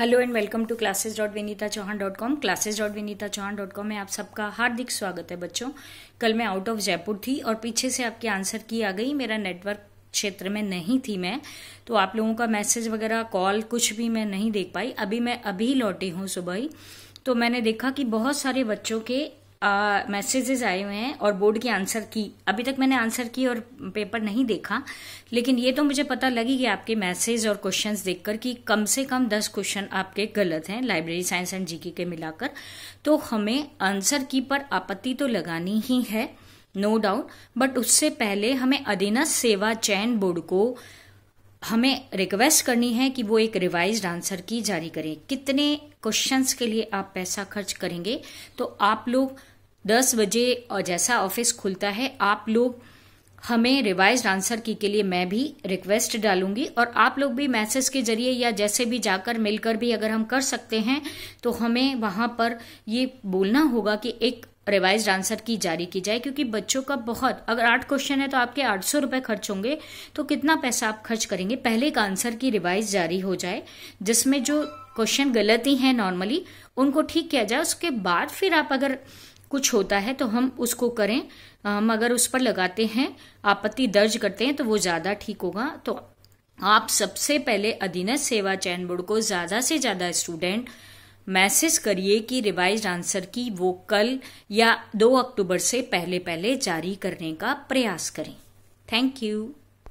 hello and welcome to classes dot Vinita Chauhan dot com classes dot Vinita Chauhan dot com में आप सबका हार्दिक स्वागत है बच्चों कल मैं आउट ऑफ जयपुर थी और पीछे से आपकी आंसर की आ गई मेरा नेटवर्क क्षेत्र में नहीं थी मैं तो आप लोगों का मैसेज वगैरह कॉल कुछ भी मैं नहीं देख पाई अभी मैं अभी लौटी हूँ सुबह ही तो मैंने देखा कि बहुत सारे बच्चों के मैसेजेस आए हुए हैं और बोर्ड की आंसर की अभी तक मैंने आंसर की और पेपर नहीं देखा लेकिन ये तो मुझे पता लगी कि आपके मैसेज और क्वेश्चन देखकर कि कम से कम दस क्वेश्चन आपके गलत हैं लाइब्रेरी साइंस एंड जीके के मिलाकर तो हमें आंसर की पर आपत्ति तो लगानी ही है नो डाउट बट उससे पहले हमें अधीनस्थ सेवा चयन बोर्ड को हमें रिक्वेस्ट करनी है कि वो एक रिवाइज आंसर की जारी करें कितने क्वेश्चंस के लिए आप पैसा खर्च करेंगे तो आप लोग दस बजे और जैसा ऑफिस खुलता है आप लोग हमें रिवाइज आंसर की के लिए मैं भी रिक्वेस्ट डालूंगी और आप लोग भी मैसेज के जरिए या जैसे भी जाकर मिलकर भी अगर हम कर सकते हैं तो हमें वहां पर ये बोलना होगा कि एक रिवाइज आंसर की जारी की जाए क्योंकि बच्चों का बहुत अगर आठ क्वेश्चन है तो आपके आठ सौ रुपए खर्च होंगे तो कितना पैसा आप खर्च करेंगे पहले का आंसर की रिवाइज जारी हो जाए जिसमें जो क्वेश्चन गलत ही है नॉर्मली उनको ठीक किया जाए उसके बाद फिर आप अगर कुछ होता है तो हम उसको करें हम अगर उस पर लगाते हैं आपत्ति दर्ज करते हैं तो वो ज़्यादा ठीक होगा तो आप सबसे पहले अधीनस्थ सेवा चयन बोर्ड को ज़्यादा से ज़्यादा स्टूडेंट मैसेज करिए कि रिवाइज आंसर की वो कल या 2 अक्टूबर से पहले पहले जारी करने का प्रयास करें थैंक यू